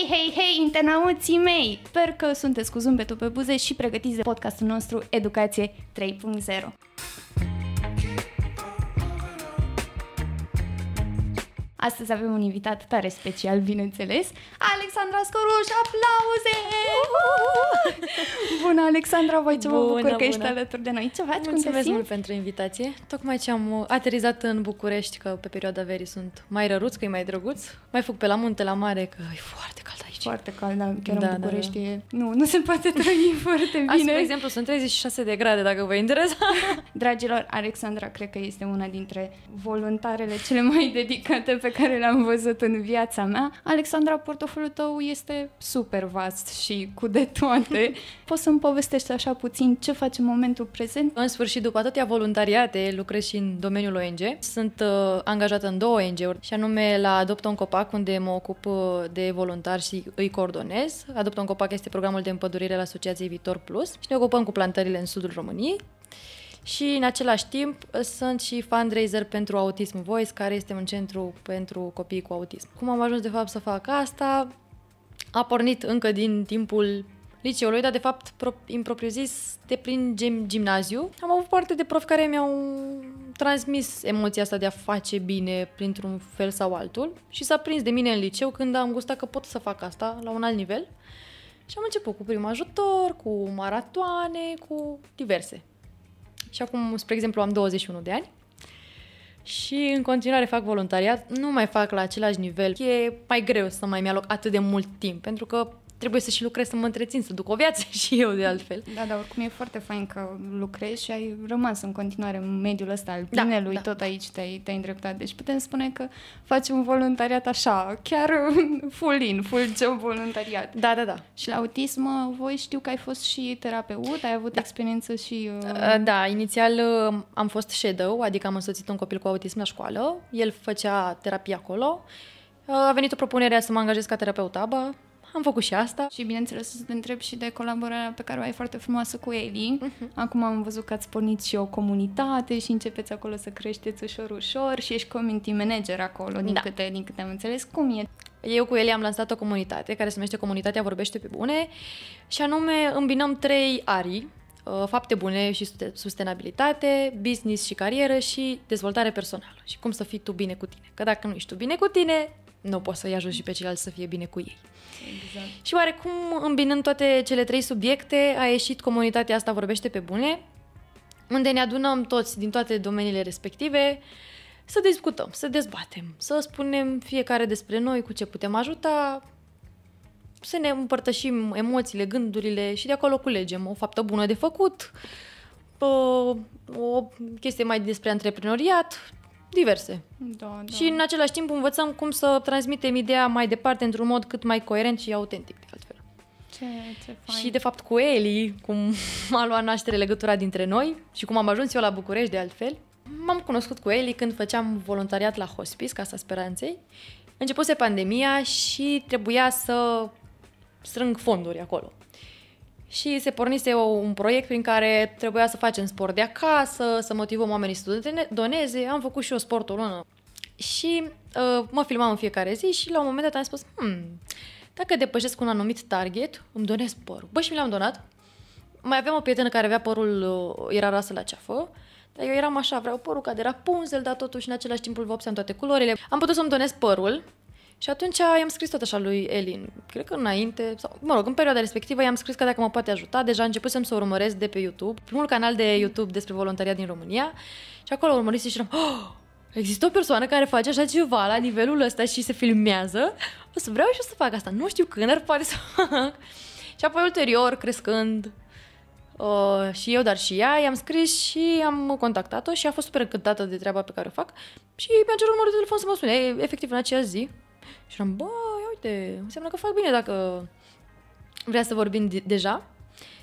Hei, hei, hei, internauții mei! Sper că sunteți cu zâmbetul pe buze și pregătiți de podcastul nostru Educație 3.0. Astăzi avem un invitat tare special, bineînțeles, Alexandra Scoruș, aplauze! Uh-huh! Bună, Alexandra, voi ce bună, mă bucur bună. că ești alături de noi. Ce faci? Mulțumesc Cum te simți? mult pentru invitație. Tocmai ce am aterizat în București, că pe perioada verii sunt mai răruți, că e mai drăguț. Mai fug pe la munte, la mare, că e foarte cald aici. Foarte cald, da, chiar da, în București da, da. E... Nu, nu se poate trăi foarte bine. Azi, de exemplu, sunt 36 de grade, dacă vă interesa. Dragilor, Alexandra cred că este una dintre voluntarele cele mai dedicate pe care l am văzut în viața mea. Alexandra, portofoliul tău este super vast și cu de toate. Poți să-mi povestești așa puțin ce faci în momentul prezent? În sfârșit, după atâtea voluntariate, lucrez și în domeniul ONG. Sunt uh, angajată în două ONG-uri și anume la Adoptă un Copac, unde mă ocup uh, de voluntari și îi coordonez. Adoptă un Copac este programul de împădurire la Asociației Viitor Plus și ne ocupăm cu plantările în sudul României. Și în același timp sunt și fundraiser pentru Autism Voice, care este un centru pentru copii cu autism. Cum am ajuns de fapt să fac asta? A pornit încă din timpul liceului, dar de fapt, impropriu zis, de prin gim- gimnaziu. Am avut parte de profi care mi-au transmis emoția asta de a face bine printr-un fel sau altul și s-a prins de mine în liceu când am gustat că pot să fac asta la un alt nivel. Și am început cu prim ajutor, cu maratoane, cu diverse. Și acum, spre exemplu, am 21 de ani și în continuare fac voluntariat. Nu mai fac la același nivel. E mai greu să mai mi-aloc atât de mult timp, pentru că trebuie să și lucrez, să mă întrețin, să duc o viață și eu de altfel. Da, dar oricum e foarte fain că lucrezi și ai rămas în continuare în mediul ăsta al tinelui, da, da. tot aici te-ai, te-ai îndreptat. Deci putem spune că faci un voluntariat așa, chiar full in, full job voluntariat. Da, da, da. Și la autism, voi știu că ai fost și terapeut, ai avut da. experiență și... Uh... uh da, inițial uh, am fost shadow, adică am însoțit un copil cu autism la școală, el făcea terapie acolo, uh, a venit o propunere să mă angajez ca terapeut ABA, am făcut și asta. Și bineînțeles să te întreb și de colaborarea pe care o ai foarte frumoasă cu Eli. Uh-huh. Acum am văzut că ați pornit și o comunitate și începeți acolo să creșteți ușor, ușor și ești community manager acolo, din, da. câte, din câte am înțeles. Cum e? Eu cu Eli am lansat o comunitate care se numește Comunitatea Vorbește pe Bune și anume îmbinăm trei arii uh, fapte bune și sustenabilitate, business și carieră și dezvoltare personală și cum să fii tu bine cu tine. Că dacă nu ești tu bine cu tine, nu pot să-i ajut și pe ceilalți să fie bine cu ei. Exact. Și oarecum, îmbinând toate cele trei subiecte, a ieșit comunitatea asta vorbește pe bune, unde ne adunăm toți din toate domeniile respective, să discutăm, să dezbatem, să spunem fiecare despre noi, cu ce putem ajuta, să ne împărtășim emoțiile, gândurile și de acolo culegem o faptă bună de făcut, o, o chestie mai despre antreprenoriat, diverse. Da, da. Și în același timp învățăm cum să transmitem ideea mai departe într-un mod cât mai coerent și autentic, de altfel. Ce, ce fain. Și de fapt cu Eli, cum a luat naștere legătura dintre noi și cum am ajuns eu la București de altfel, m-am cunoscut cu Eli când făceam voluntariat la Hospice, Casa Speranței. Începuse pandemia și trebuia să strâng fonduri acolo. Și se pornise un proiect prin care trebuia să facem sport de acasă, să motivăm oamenii să doneze. Am făcut și eu sport o lună. Și uh, mă filmam în fiecare zi și la un moment dat am spus, hmm, dacă depășesc un anumit target, îmi donez părul. Bă, și mi l-am donat. Mai aveam o prietenă care avea părul, uh, era rasă la ceafă, dar eu eram așa, vreau părul ca de Rapunzel, dar totuși în același timp îl vopseam toate culorile. Am putut să-mi donez părul și atunci i-am scris tot așa lui Elin, cred că înainte, sau, mă rog, în perioada respectivă i-am scris că dacă mă poate ajuta, deja începusem să urmăresc de pe YouTube, primul canal de YouTube despre voluntariat din România și acolo urmăresc și eram, oh, există o persoană care face așa ceva la nivelul ăsta și se filmează, o să vreau și o să fac asta, nu știu când, ar poate să fac. și apoi ulterior, crescând, Uh, și eu, dar și ea, i-am scris și am contactat-o și a fost super încântată de treaba pe care o fac și mi-a cerut numărul de telefon să mă sune, efectiv în aceeași zi, și eram, bă, uite, înseamnă că fac bine dacă vrea să vorbim de- deja.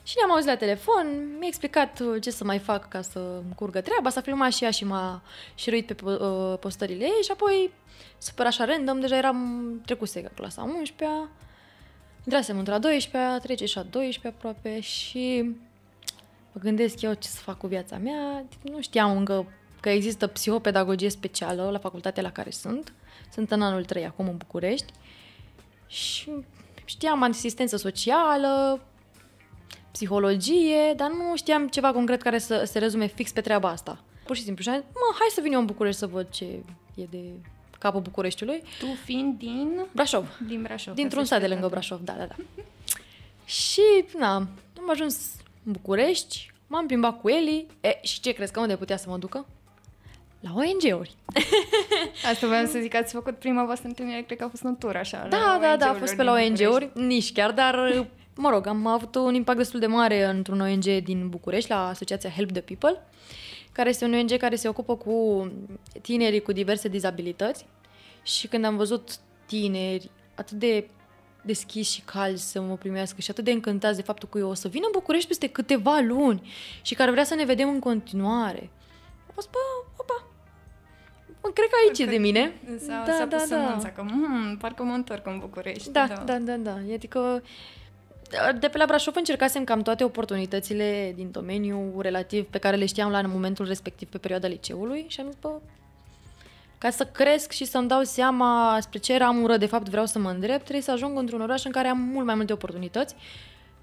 Și ne-am auzit la telefon, mi-a explicat uh, ce să mai fac ca să curgă treaba, s-a filmat și ea și m-a șiruit pe uh, postările ei și apoi, super așa random, deja eram trecuse ca clasa 11-a, intrasem într-a 12-a, trece și a 12-a aproape și mă gândesc eu ce să fac cu viața mea, nu știam încă că există psihopedagogie specială la facultatea la care sunt. Sunt în anul 3 acum în București. Și știam asistență socială, psihologie, dar nu știam ceva concret care să se rezume fix pe treaba asta. Pur și simplu și am zis, mă, hai să vin eu în București să văd ce e de capul Bucureștiului. Tu fiind din... Brașov. Din Brașov. Dintr-un sat de lângă Brașov, da, da, da. și, na, am ajuns în București, m-am plimbat cu Eli e, și ce crezi că unde putea să mă ducă? la ONG-uri. Asta vreau să zic, ați făcut prima voastră întâlnire, cred că a fost în tur, așa. Da, da, da, a fost pe la ONG-uri, nici chiar, dar, mă rog, am avut un impact destul de mare într-un ONG din București, la Asociația Help the People, care este un ONG care se ocupă cu tinerii cu diverse dizabilități și când am văzut tineri atât de deschiși și calzi să mă primească și atât de încântați de faptul că eu o să vin în București peste câteva luni și care vrea să ne vedem în continuare. am fost, bă, cred că aici e de mine. S-a, da, s-a da, pus da. Mânța, că hmm, parcă mă întorc în București. Da, da, da, da. da. Adică uh, de pe la Brașov încercasem cam toate oportunitățile din domeniu relativ pe care le știam la momentul respectiv pe perioada liceului și am zis, bă, ca să cresc și să-mi dau seama spre ce ramură de fapt vreau să mă îndrept, trebuie să ajung într-un oraș în care am mult mai multe oportunități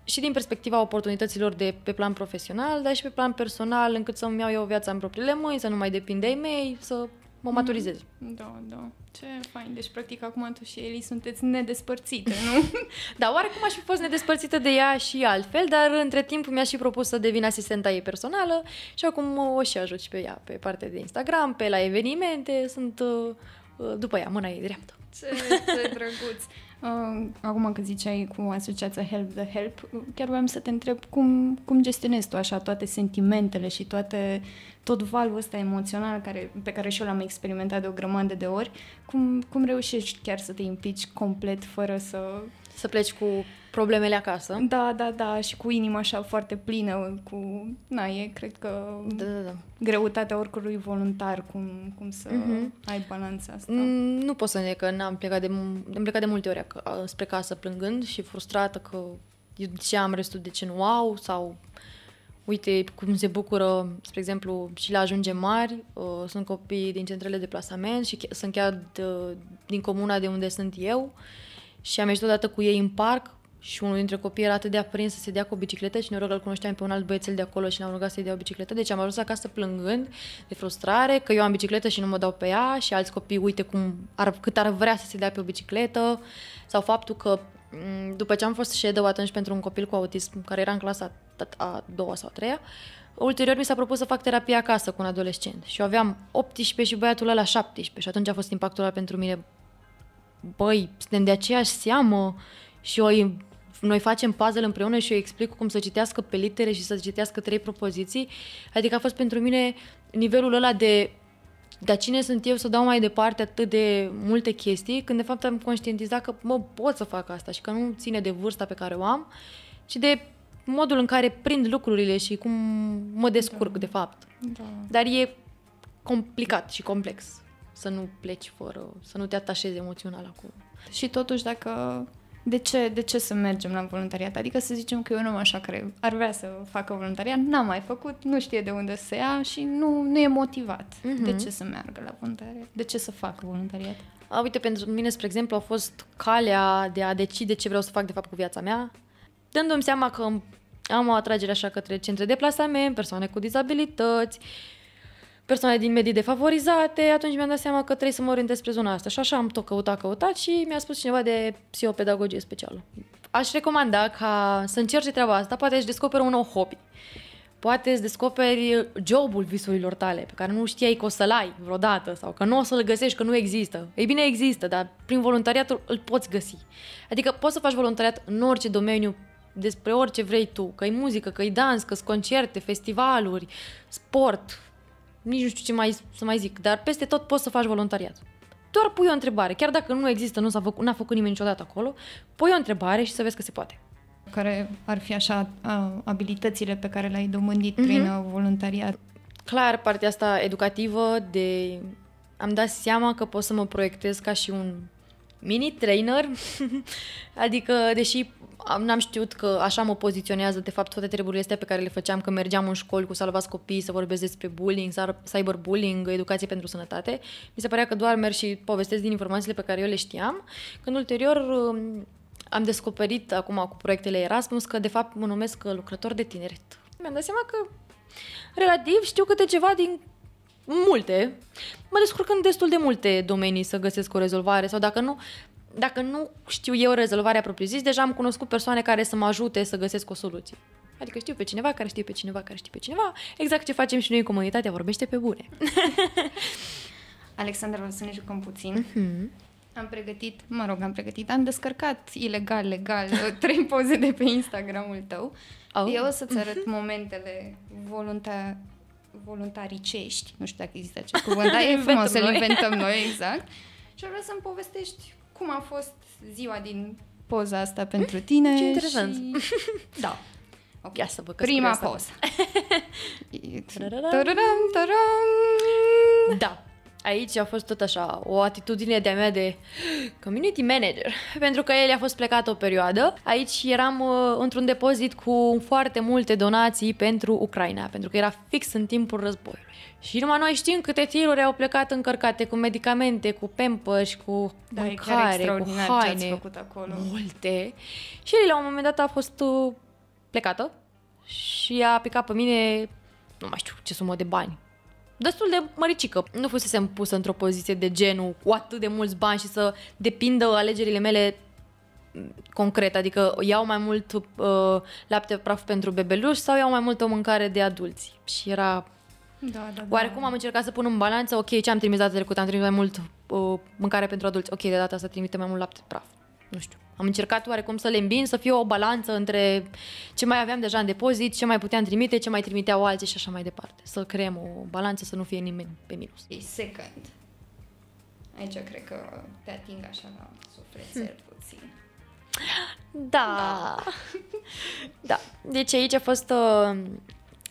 și din perspectiva oportunităților de pe plan profesional, dar și pe plan personal, încât să-mi iau eu viața în propriile mâini, să nu mai depind de ei mei, să mă mhm. maturizez. Da, da. Ce fain. Deci, practic, acum tu și Eli sunteți nedespărțite, nu? da, oarecum aș fi fost nedespărțită de ea și altfel, dar între timp mi-a și propus să devin asistenta ei personală și acum o și ajut și pe ea pe partea de Instagram, pe la evenimente, sunt uh, uh, după ea, mâna ei dreaptă. Ce, ce drăguț! Uh, acum că ziceai cu asociația Help the Help, chiar voiam să te întreb cum, cum gestionezi tu așa toate sentimentele și toate, tot valul ăsta emoțional care, pe care și eu l-am experimentat de o grămadă de ori, cum, cum reușești chiar să te implici complet fără să... Să pleci cu problemele acasă. Da, da, da, și cu inima așa foarte plină, cu, na, e, cred că, da, da, da. greutatea oricărui voluntar, cum, cum să uh-huh. Mhm. ai balanța asta. Mm, nu pot să ne că n-am plecat de, am plecat de multe ori ac- spre casă plângând și frustrată că eu de ce am restul de ce nu au sau uite cum se bucură, spre exemplu, și la ajunge mari, uh, sunt copii din centrele de plasament și ch- sunt chiar de, uh, din comuna de unde sunt eu și am ieșit odată cu ei în parc și unul dintre copii era atât de aprins să se dea cu o bicicletă și ne că îl cunoșteam pe un alt băiețel de acolo și l-am rugat să-i dea o bicicletă. Deci am ajuns acasă plângând de frustrare că eu am bicicletă și nu mă dau pe ea și alți copii uite cum ar, cât ar vrea să se dea pe o bicicletă sau faptul că mm, după ce am fost shadow atunci pentru un copil cu autism care era în clasa a doua sau a treia, ulterior mi s-a propus să fac terapie acasă cu un adolescent și eu aveam 18 și băiatul ăla 17 și atunci a fost impactul ăla pentru mine băi, suntem de aceeași seamă și eu noi facem puzzle împreună și eu explic cum să citească pe litere și să citească trei propoziții. Adică a fost pentru mine nivelul ăla de dar cine sunt eu să dau mai departe atât de multe chestii, când de fapt am conștientizat că mă pot să fac asta și că nu ține de vârsta pe care o am, ci de modul în care prind lucrurile și cum mă descurc, da. de fapt. Da. Dar e complicat și complex să nu pleci fără, să nu te atașezi emoțional acum. Și totuși, dacă de ce, de ce să mergem la voluntariat? Adică să zicem că eu nu așa care ar vrea să facă voluntariat, n-a mai făcut, nu știe de unde să ia și nu, nu e motivat. Uh-huh. De mhm. ce să meargă la voluntariat? De ce să facă voluntariat? A, uite, pentru mine, spre exemplu, a fost calea de a decide ce vreau să fac de fapt cu viața mea, dându-mi seama că am o atragere așa către centre de plasament, persoane cu dizabilități, uh, persoane din medii defavorizate, atunci mi-am dat seama că trebuie să mă orientez spre zona asta. Și așa am tot căutat, căutat și mi-a spus cineva de psihopedagogie specială. Aș recomanda ca să încerci treaba asta, poate își descoperi un nou hobby. Poate îți descoperi jobul visurilor tale, pe care nu știai că o să-l ai vreodată sau că nu o să-l găsești, că nu există. Ei bine, există, dar prin voluntariat îl poți găsi. Adică poți să faci voluntariat în orice domeniu despre orice vrei tu, că e muzică, că e dans, că concerte, festivaluri, sport, nici nu știu ce mai să mai zic, dar peste tot poți să faci voluntariat. Doar pui o întrebare, chiar dacă nu există, nu s-a făcut, n-a făcut nimeni niciodată acolo, pui o întrebare și să vezi că se poate. Care ar fi așa abilitățile pe care le-ai domândit mm-hmm. prin mhm. uh, voluntariat? Clar, partea asta educativă de... Am dat seama că pot să mă proiectez ca și un mini trainer, adică deși n-am știut că așa mă poziționează de fapt toate treburile astea pe care le făceam, că mergeam în școli cu salvați copii să vorbesc despre bullying, cyberbullying, educație pentru sănătate. Mi se părea că doar merg și povestesc din informațiile pe care eu le știam, când ulterior um, am descoperit acum cu proiectele Erasmus că de fapt mă numesc lucrător de tineret. Mi-am dat seama că relativ știu câte ceva din multe. Mă descurc în destul de multe domenii să găsesc o rezolvare sau dacă nu, dacă nu știu eu rezolvarea propriu-zis, deja am cunoscut persoane care să mă ajute să găsesc o soluție. Adică știu pe cineva care știe pe cineva care știe pe cineva, exact ce facem și noi în comunitatea, vorbește pe bune. Alexandra, să ne jucăm puțin. Mm-hmm. Am pregătit, mă rog, am pregătit, am descărcat ilegal, legal, trei poze de pe Instagramul tău. Oh. Eu o să-ți arăt mhm. momentele voluntar, voluntaricești, nu știu dacă există acest cuvânt, dar e frumos să-l inventăm noi, exact. Și vreau să-mi povestești cum a fost ziua din poza asta pentru tine. Ce interesant. Și... Da. Okay. Ia să vă Prima poza. poză. Da. Aici a fost tot așa o atitudine de-a mea de community manager, pentru că el a fost plecat o perioadă. Aici eram uh, într-un depozit cu foarte multe donații pentru Ucraina, pentru că era fix în timpul războiului. Și numai noi știm câte tiruri au plecat încărcate cu medicamente, cu pampers, cu da, mâncare, cu haine, făcut acolo. multe. Și el la un moment dat a fost uh, plecată și a picat pe mine, nu mai știu ce sumă de bani, destul de măricică. Nu fusese pusă într-o poziție de genul cu atât de mulți bani și să depindă alegerile mele mm, concret, adică iau mai mult uh, lapte praf pentru bebeluși sau iau mai multă mâncare de adulți. Și era da, da, da, Oarecum am încercat să pun în balanță, ok, ce am trimis data trecută, am trimis mai mult uh, mâncare pentru adulți, ok, de data asta trimite mai mult lapte praf. Nu știu. Am încercat oarecum să le îmbin, să fie o balanță între ce mai aveam deja în depozit, ce mai puteam trimite, ce mai trimiteau alții și așa mai departe. Să creăm o balanță, să nu fie nimeni pe minus. E second. Aici cred că te ating așa la suflet hm. puțin. Da. da. da. Deci aici a fost uh,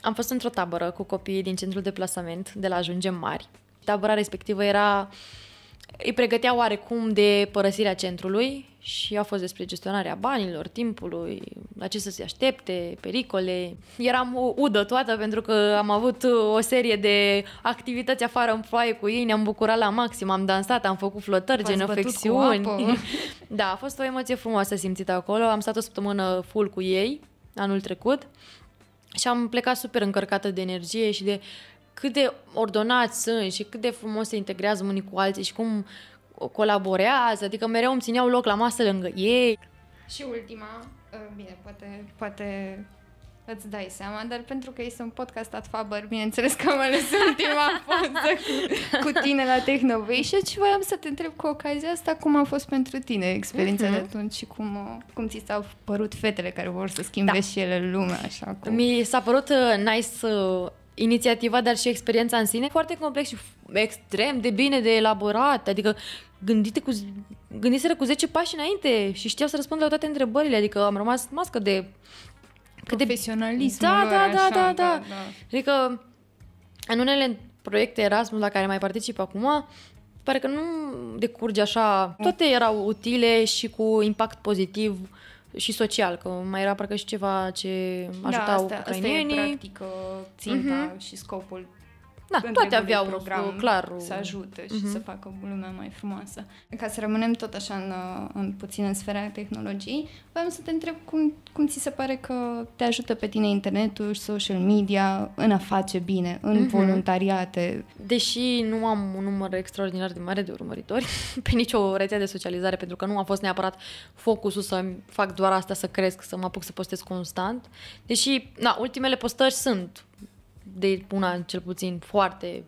am fost într-o tabără cu copiii din centrul de plasament de la Ajungem Mari. Tabăra respectivă era... Îi pregătea oarecum de părăsirea centrului și a fost despre gestionarea banilor, timpului, la ce să se aștepte, pericole. Eram udă toată pentru că am avut o serie de activități afară în ploaie cu ei, ne-am bucurat la maxim, am dansat, am făcut flotări, genoflexiuni. da, a fost o emoție frumoasă simțită acolo. Am stat o săptămână full cu ei anul trecut și am plecat super încărcată de energie și de cât de ordonați sunt și cât de frumos se integrează unii cu alții și cum colaborează, adică mereu îmi țineau loc la masă lângă ei. Și ultima, uh, bine, poate, poate Îți dai seama, dar pentru că este un podcast at Faber, bineînțeles că am ales ultima poză cu, cu tine la Technovation și voiam să te întreb cu ocazia asta cum a fost pentru tine experiența uh-huh. de mhm. atunci și cum, cum ți s-au părut fetele care vor să schimbe da. și ele lumea. Așa, cu... Mi s-a părut uh, nice uh, inițiativa, dar și experiența în sine foarte complex și extrem de bine de elaborat, adică gândite cu, gândiseră cu 10 pași înainte și știau să răspund la toate întrebările, adică am rămas mască de cât de... profesionalism. da, lor, da, da, așa, da, da, da, da. Adică în unele proiecte Erasmus la care mai particip acum, pare că nu decurge așa. Toate erau utile și cu impact pozitiv și social, că mai era parcă și ceva ce da, ajutau da, asta, ucrainienii. Asta e practic ținta uh-huh. și scopul da, toate aveau program clar să ajute și uh-huh. să facă lumea mai frumoasă. Ca să rămânem tot așa în, în puțin în sfera tehnologiei, vreau să te întreb cum, cum ți se pare că te ajută pe tine internetul și social media în a face bine, în uh-huh. voluntariate. Deși nu am un număr extraordinar de mare de urmăritori pe nicio rețea de socializare, pentru că nu a fost neapărat focusul să fac doar asta, să cresc, să mă apuc să postez constant. Deși, na, ultimele postări sunt de una cel puțin foarte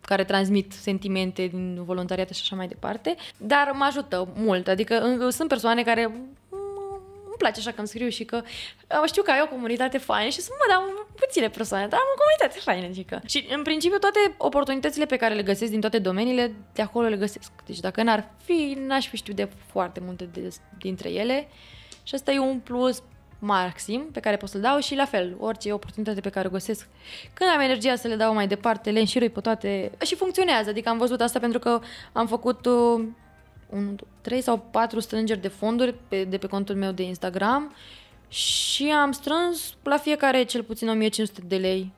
care transmit sentimente din voluntariat și așa mai departe, dar mă ajută mult, adică sunt persoane care îmi place așa că îmi scriu și că știu că ai o comunitate faină și sunt, mă, dar puține persoane, dar am o comunitate faină, adică. Și în principiu toate oportunitățile pe care le găsesc din toate domeniile, de acolo le găsesc. Deci dacă n-ar fi, n-aș fi știut de foarte multe de, dintre ele și asta e un plus maxim pe care pot să-l dau și la fel, orice oportunitate pe care o găsesc. Când am energia să le dau mai departe, le înșirui pe toate și funcționează. Adică am văzut asta pentru că am făcut uh, un, trei sau patru strângeri de fonduri pe, de pe contul meu de Instagram și am strâns la fiecare cel puțin 1500 de lei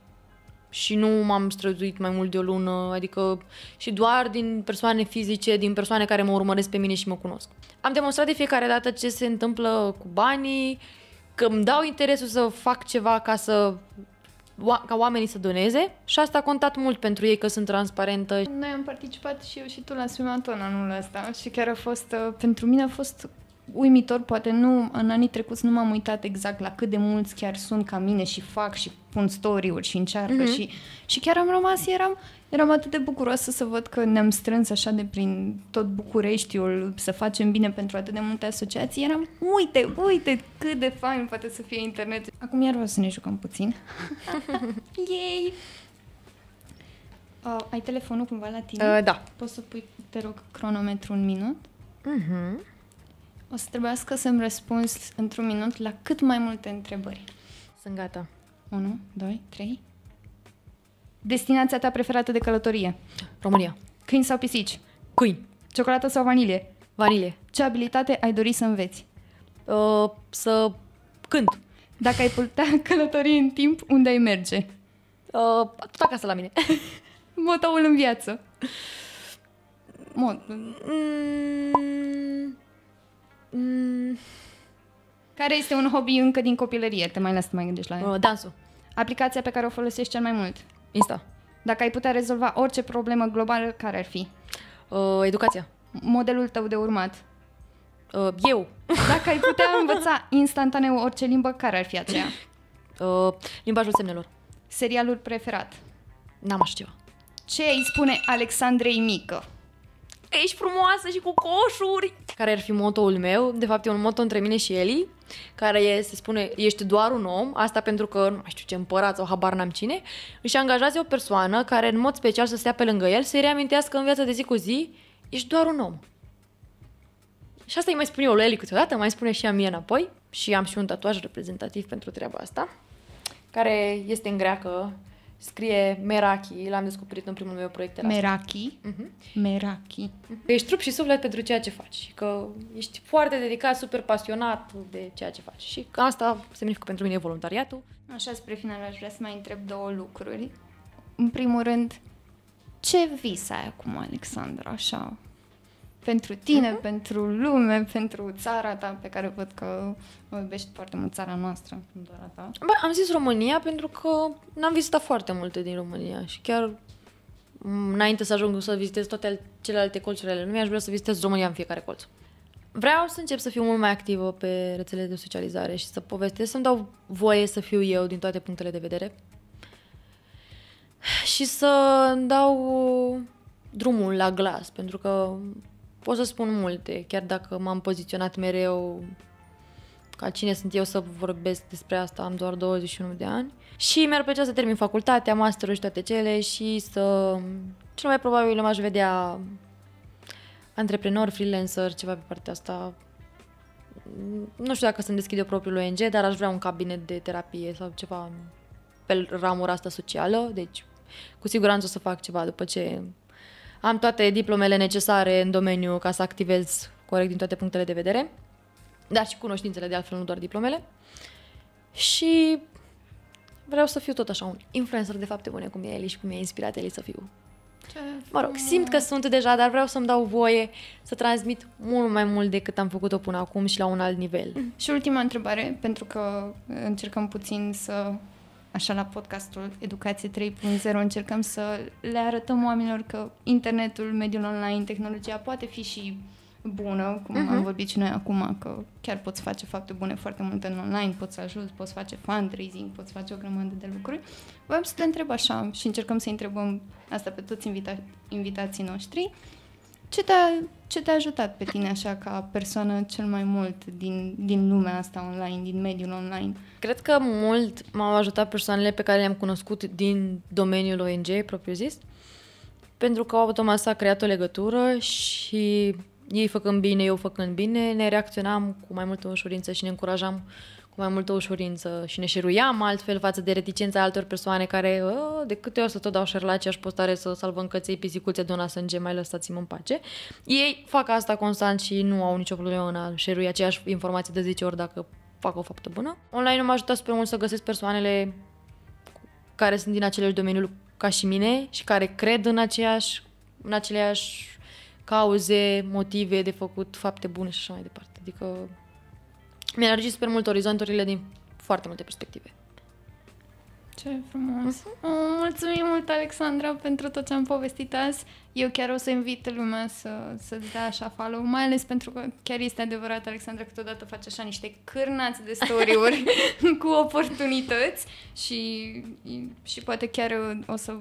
și nu m-am străduit mai mult de o lună, adică și doar din persoane fizice, din persoane care mă urmăresc pe mine și mă cunosc. Am demonstrat de fiecare dată ce se întâmplă cu banii, că îmi dau interesul să fac ceva ca să ca oamenii să doneze și asta a contat mult pentru ei că sunt transparentă. Noi am participat și eu și tu la swimaton anul ăsta și chiar a fost, uh, pentru mine a fost uimitor, poate nu, în anii trecuți nu m-am uitat exact la cât de mulți chiar sunt ca mine și fac și pun story-uri și încearcă mm-hmm. și, și chiar am rămas, eram, eram atât de bucuroasă să văd că ne-am strâns așa de prin tot Bucureștiul să facem bine pentru atât de multe asociații. Eram, uite, uite cât de fain poate să fie internet. Acum iar vreau să ne jucăm puțin. Yay! Uh, ai telefonul cumva la tine? Uh, da. Poți să pui, te rog, cronometru un minut? Mhm. Uh-huh. O să trebuiască să-mi răspuns într-un minut la cât mai multe întrebări. Sunt gata. 1, 2, 3. Destinația ta preferată de călătorie? România. Câini sau pisici? Câini. Ciocolată sau vanilie? Vanilie. Ce abilitate ai dori să înveți? Uh, să cânt. Dacă ai putea călători în timp, unde ai merge? Uh, tot acasă la mine. Motoul în viață? Mod... Mm, Mm. Care este un hobby încă din copilărie? Te mai las să mai gândești la el. Uh, dansul. Aplicația pe care o folosești cel mai mult? Insta. Dacă ai putea rezolva orice problemă globală, care ar fi? Uh, educația. Modelul tău de urmat? Uh, eu. Dacă ai putea învăța instantaneu orice limbă, care ar fi aceea? Uh, limbajul semnelor. Serialul preferat? N-am știu. Ce îi spune Alexandrei Mică? Ești frumoasă și cu coșuri! care ar fi motoul meu. De fapt, e un moto între mine și Eli, care e, se spune, ești doar un om, asta pentru că, nu știu ce împărat sau habar n-am cine, își angajează o persoană care, în mod special, să stea pe lângă el, să-i reamintească în viața de zi cu zi, ești doar un om. Și asta îi mai spun eu lui Eli câteodată, mai spune și ea mie înapoi și am și un tatuaj reprezentativ pentru treaba asta, care este în greacă Scrie Meraki, l-am descoperit în primul meu proiect de Meraki? Uh-huh. Meraki. Uh-huh. ești trup și suflet pentru ceea ce faci. Că ești foarte dedicat, super pasionat de ceea ce faci. Și asta semnifică pentru mine voluntariatul. Așa, spre final, aș vrea să mai întreb două lucruri. În primul rând, ce vis ai acum, Alexandra, așa, pentru tine, uh-huh. pentru lume, pentru țara ta, pe care văd că o iubești foarte mult țara noastră, ta. Bă, am zis România pentru că n-am vizitat foarte multe din România și chiar înainte să ajung să vizitez toate celelalte colțuri ale lumii, aș vrea să vizitez România în fiecare colț. Vreau să încep să fiu mult mai activă pe rețelele de socializare și să povestesc, să-mi dau voie să fiu eu din toate punctele de vedere și să dau drumul la glas, pentru că pot să spun multe, chiar dacă m-am poziționat mereu ca cine sunt eu să vorbesc despre asta, am doar 21 de ani. Și mi-ar plăcea să termin facultatea, masterul și toate cele și să... Cel mai probabil m-aș vedea antreprenor, freelancer, ceva pe partea asta. Nu știu dacă să-mi deschid eu propriul ONG, dar aș vrea un cabinet de terapie sau ceva pe ramura asta socială, deci cu siguranță o să fac ceva după ce am toate diplomele necesare în domeniu ca să activez corect din toate punctele de vedere, dar și cunoștințele de altfel, nu doar diplomele. Și vreau să fiu tot așa un influencer de fapte bune, cum e Eli și cum e inspirat Eli să fiu. Ce mă rog, simt că sunt deja, dar vreau să-mi dau voie să transmit mult mai mult decât am făcut-o până acum și la un alt nivel. Mm. Și ultima întrebare, pentru că încercăm puțin să Așa la podcastul Educație 3.0 încercăm să le arătăm oamenilor că internetul, mediul online, tehnologia poate fi și bună, cum uh-huh. am mhm. vorbit și noi acum, că chiar poți face fapte bune foarte multe în online, poți să ajut, poți face fundraising, poți face o grămadă de lucruri. Vreau să te întreb așa și încercăm să întrebăm asta pe toți invita- invitații noștri. Uh, ce te-a, ce te-a ajutat pe tine așa ca persoană cel mai mult din, din lumea asta online, din mediul online? Cred că mult m-au ajutat persoanele pe care le-am cunoscut din domeniul ONG propriu-zis, pentru că automat s-a creat o legătură și ei făcând bine, eu făcând bine, ne reacționam cu mai multă ușurință și ne încurajam uh, cu mai multă ușurință și ne șeruiam altfel față de reticența altor persoane care ă, de câte ori să tot dau share la aceeași postare să salvăm căței pisicuțe una sânge, mai lăsați-mă în pace. Ei fac asta constant și nu au nicio problemă în a share aceeași informație de 10 ori dacă fac o faptă bună. Online nu m-a ajutat super mult să găsesc persoanele care sunt din aceleași domeniu ca și mine și care cred în aceeași, în aceleași cauze, motive de făcut, fapte bune și așa mai departe. Adică mi-a alergit super mult orizonturile din foarte multe perspective. Ce frumos! Uh-huh. mulțumim mult, Alexandra, pentru tot ce am povestit azi. Eu chiar o să invit lumea să, să dea așa follow, mai ales pentru că chiar este adevărat, Alexandra, câteodată face așa niște cârnați de story-uri cu oportunități și, și poate chiar o să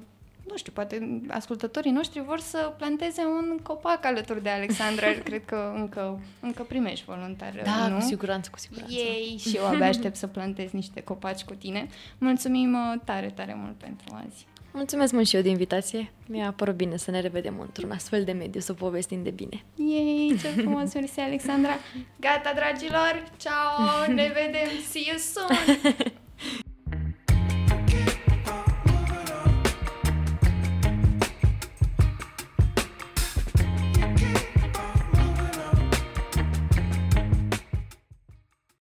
nu știu, poate ascultătorii noștri vor să planteze un copac alături de Alexandra. Cred că încă, încă primești voluntar, Da, nu? cu siguranță, cu siguranță. Ei, și eu abia aștept să plantez niște copaci cu tine. Mulțumim uh, tare, tare mult pentru azi. Mulțumesc mult și eu de invitație. Mi-a părut bine să ne revedem într-un astfel de mediu, să povestim de bine. Ei, ce frumos, mersi Alexandra. Gata, dragilor, ciao, ne vedem, see you soon!